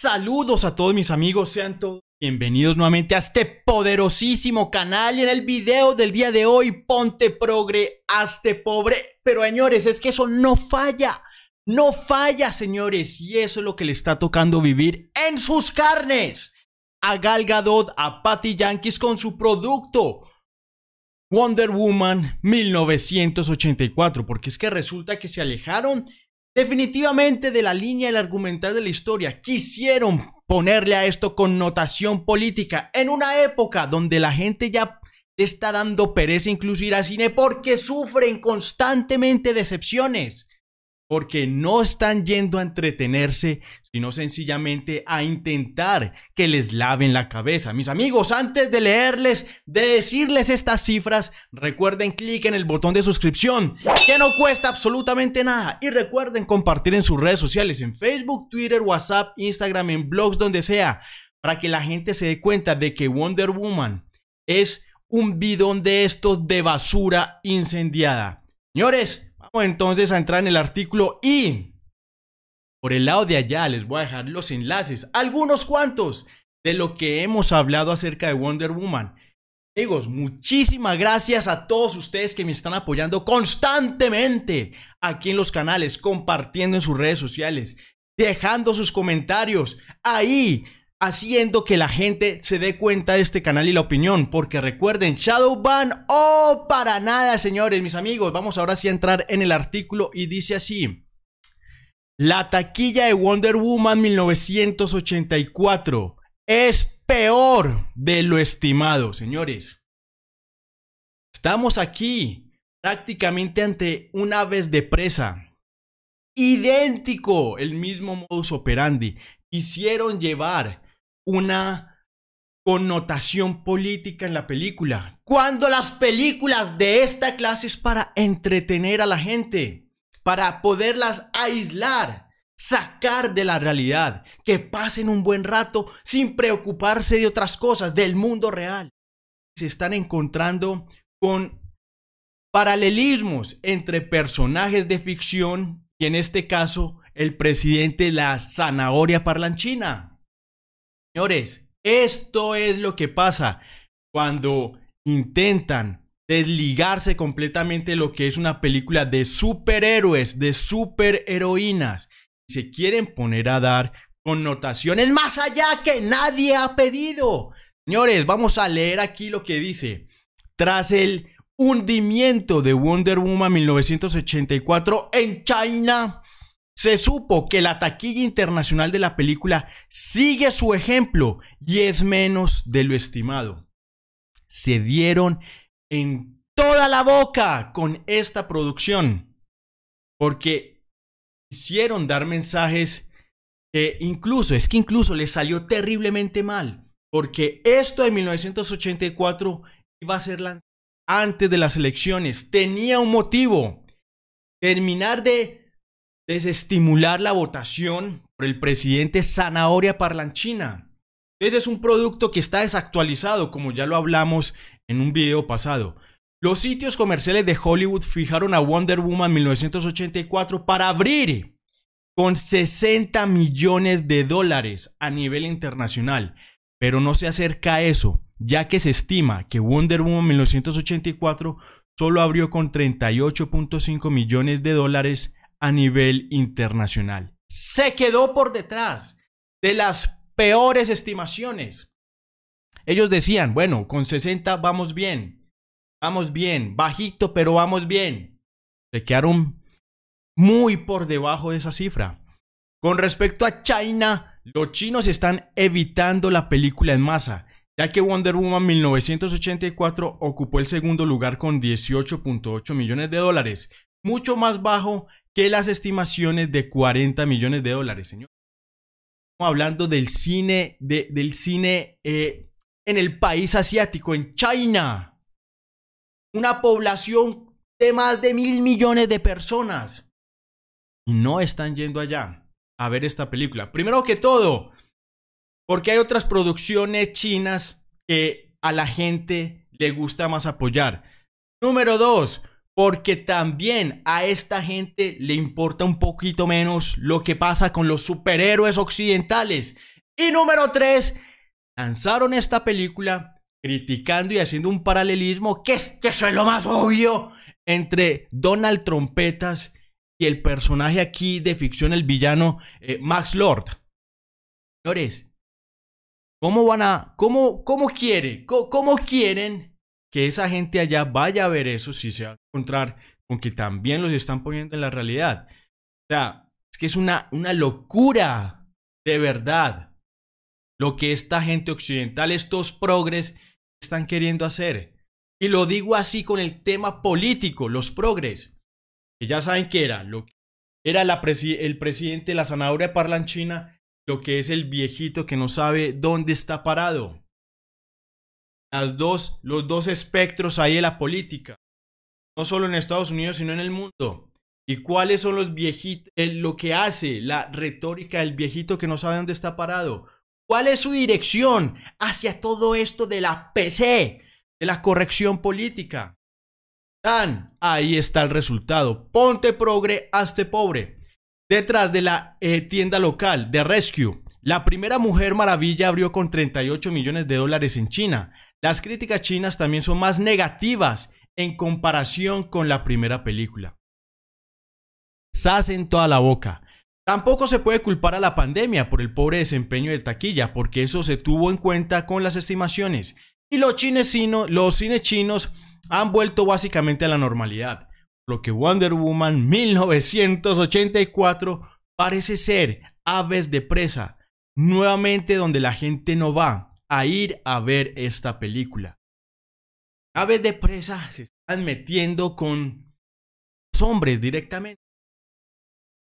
Saludos a todos mis amigos, sean todos bienvenidos nuevamente a este poderosísimo canal y en el video del día de hoy ponte progre, hazte pobre, pero señores, es que eso no falla, no falla señores y eso es lo que le está tocando vivir en sus carnes a Gal Gadot, a Patty Yankees con su producto Wonder Woman 1984, porque es que resulta que se alejaron Definitivamente de la línea del argumental de la historia quisieron ponerle a esto connotación política en una época donde la gente ya está dando pereza incluso ir al cine porque sufren constantemente decepciones porque no están yendo a entretenerse, sino sencillamente a intentar que les laven la cabeza. Mis amigos, antes de leerles, de decirles estas cifras, recuerden clic en el botón de suscripción, que no cuesta absolutamente nada. Y recuerden compartir en sus redes sociales, en Facebook, Twitter, WhatsApp, Instagram, en blogs, donde sea, para que la gente se dé cuenta de que Wonder Woman es un bidón de estos de basura incendiada. Señores, entonces a entrar en el artículo y por el lado de allá les voy a dejar los enlaces, algunos cuantos, de lo que hemos hablado acerca de Wonder Woman. Amigos, muchísimas gracias a todos ustedes que me están apoyando constantemente aquí en los canales, compartiendo en sus redes sociales, dejando sus comentarios ahí haciendo que la gente se dé cuenta de este canal y la opinión. Porque recuerden, Shadowban, oh, para nada, señores, mis amigos. Vamos ahora sí a entrar en el artículo y dice así. La taquilla de Wonder Woman 1984 es peor de lo estimado, señores. Estamos aquí prácticamente ante una vez de presa. Idéntico, el mismo modus operandi. Quisieron llevar una connotación política en la película. Cuando las películas de esta clase es para entretener a la gente, para poderlas aislar, sacar de la realidad, que pasen un buen rato sin preocuparse de otras cosas, del mundo real. Se están encontrando con paralelismos entre personajes de ficción y en este caso el presidente de la zanahoria parlanchina. Señores, esto es lo que pasa cuando intentan desligarse completamente lo que es una película de superhéroes, de superheroínas. Se quieren poner a dar connotaciones más allá que nadie ha pedido. Señores, vamos a leer aquí lo que dice. Tras el hundimiento de Wonder Woman 1984 en China, se supo que la taquilla internacional de la película sigue su ejemplo y es menos de lo estimado. Se dieron en toda la boca con esta producción porque hicieron dar mensajes que incluso, es que incluso les salió terriblemente mal porque esto de 1984 iba a ser lanzado antes de las elecciones. Tenía un motivo. Terminar de desestimular la votación por el presidente Zanahoria Parlanchina. Ese es un producto que está desactualizado, como ya lo hablamos en un video pasado. Los sitios comerciales de Hollywood fijaron a Wonder Woman 1984 para abrir con 60 millones de dólares a nivel internacional. Pero no se acerca a eso, ya que se estima que Wonder Woman 1984 solo abrió con 38.5 millones de dólares a nivel internacional. Se quedó por detrás de las peores estimaciones. Ellos decían, bueno, con 60 vamos bien, vamos bien, bajito, pero vamos bien. Se quedaron muy por debajo de esa cifra. Con respecto a China, los chinos están evitando la película en masa, ya que Wonder Woman 1984 ocupó el segundo lugar con 18.8 millones de dólares, mucho más bajo que las estimaciones de 40 millones de dólares, señor. Estamos hablando del cine, del cine eh, en el país asiático, en China. Una población de más de mil millones de personas. Y no están yendo allá a ver esta película. Primero que todo, porque hay otras producciones chinas que a la gente le gusta más apoyar. Número dos, porque también a esta gente le importa un poquito menos lo que pasa con los superhéroes occidentales. Y número 3, lanzaron esta película criticando y haciendo un paralelismo, que, es, que eso es lo más obvio, entre Donald Trompetas y el personaje aquí de ficción, el villano eh, Max Lord. Señores, ¿cómo van a, cómo, cómo quiere, cómo quieren que esa gente allá vaya a ver eso, si se va a encontrar con que también los están poniendo en la realidad. O sea, es que es una, una locura, de verdad, lo que esta gente occidental, estos progres, están queriendo hacer. Y lo digo así con el tema político, los progres, que ya saben que era lo que era el presidente, la zanahoria parlanchina, lo que es el viejito que no sabe dónde está parado dos, los dos espectros ahí de la política, no solo en Estados Unidos, sino en el mundo. ¿Y cuáles son los viejitos, eh, lo que hace la retórica del viejito que no sabe dónde está parado? ¿Cuál es su dirección hacia todo esto de la PC, de la corrección política? dan ahí está el resultado. Ponte progre, hazte pobre. Detrás de la eh, tienda local de Rescue, la primera mujer maravilla abrió con 38 millones de dólares en China. Las críticas chinas también son más negativas en comparación con la primera película. Sas en toda la boca. Tampoco se puede culpar a la pandemia por el pobre desempeño de taquilla, porque eso se tuvo en cuenta con las estimaciones. Y los, los cines chinos han vuelto básicamente a la normalidad, lo que Wonder Woman 1984 parece ser aves de presa, nuevamente donde la gente no va, a ir a ver esta película. Aves de presa se están metiendo con los hombres directamente.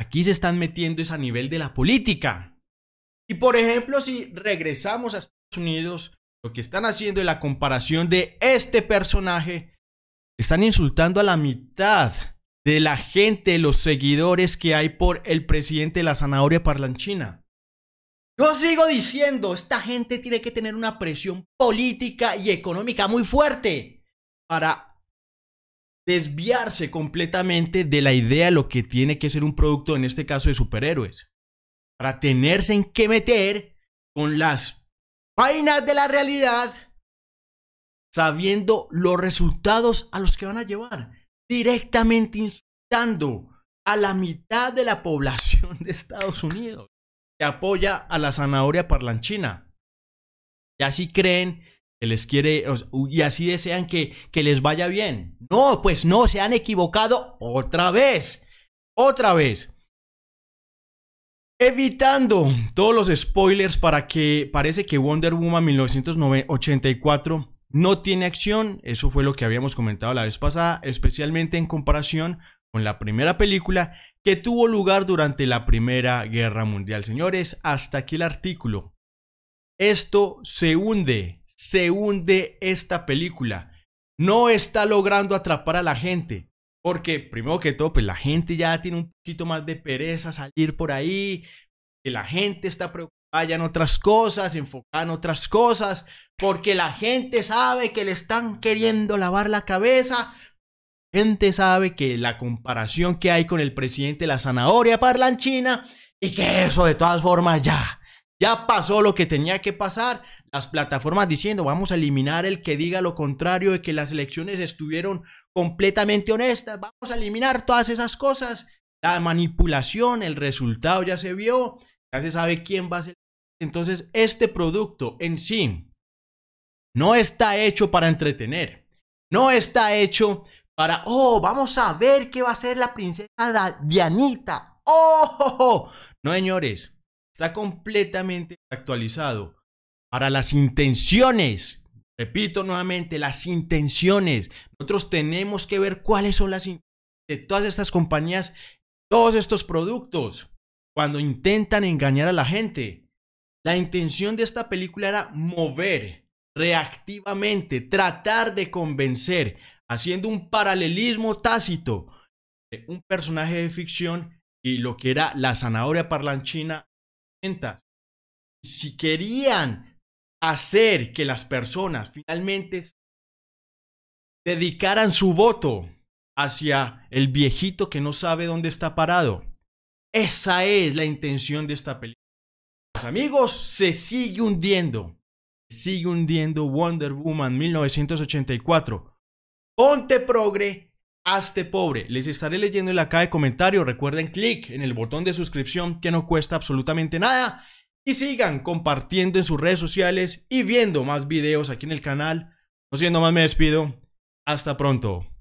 Aquí se están metiendo es a nivel de la política. Y por ejemplo, si regresamos a Estados Unidos, lo que están haciendo es la comparación de este personaje. Están insultando a la mitad de la gente, los seguidores que hay por el presidente de la zanahoria parlanchina. Lo sigo diciendo, esta gente tiene que tener una presión política y económica muy fuerte para desviarse completamente de la idea de lo que tiene que ser un producto, en este caso de superhéroes, para tenerse en qué meter con las vainas de la realidad, sabiendo los resultados a los que van a llevar, directamente insultando a la mitad de la población de Estados Unidos apoya a la zanahoria parlanchina. Y así creen que les quiere, y así desean que, que les vaya bien. No, pues no, se han equivocado otra vez. Otra vez evitando todos los spoilers para que parece que Wonder Woman 1984 no tiene acción, eso fue lo que habíamos comentado la vez pasada, especialmente en comparación con la primera película que tuvo lugar durante la Primera Guerra Mundial. Señores, hasta aquí el artículo. Esto se hunde, se hunde esta película. No está logrando atrapar a la gente. Porque primero que todo, pues la gente ya tiene un poquito más de pereza salir por ahí. Que la gente está preocupada en otras cosas, enfocada en otras cosas. Porque la gente sabe que le están queriendo lavar la cabeza gente sabe que la comparación que hay con el presidente la zanahoria parlanchina y que eso de todas formas ya. Ya pasó lo que tenía que pasar. Las plataformas diciendo, vamos a eliminar el que diga lo contrario de que las elecciones estuvieron completamente honestas. Vamos a eliminar todas esas cosas. La manipulación, el resultado ya se vio. Ya se sabe quién va a ser. Entonces, este producto en sí no está hecho para entretener. No está hecho para, oh, vamos a ver qué va a hacer la princesa Dianita. ¡Oh! oh! No, señores, está completamente actualizado para las intenciones. Repito nuevamente, las intenciones. Nosotros tenemos que ver cuáles son las intenciones de todas estas compañías, todos estos productos, cuando intentan engañar a la gente. La intención de esta película era mover reactivamente, tratar de convencer haciendo un paralelismo tácito de un personaje de ficción y lo que era la zanahoria parlanchina. Si querían hacer que las personas finalmente dedicaran su voto hacia el viejito que no sabe dónde está parado. Esa es la intención de esta película. amigos, se sigue hundiendo. Se sigue hundiendo Wonder Woman 1984 ponte progre, hazte pobre. Les estaré leyendo en la caja de comentarios. Recuerden clic en el botón de suscripción que no cuesta absolutamente nada. Y sigan compartiendo en sus redes sociales y viendo más videos aquí en el canal. No siendo más, me despido. Hasta pronto.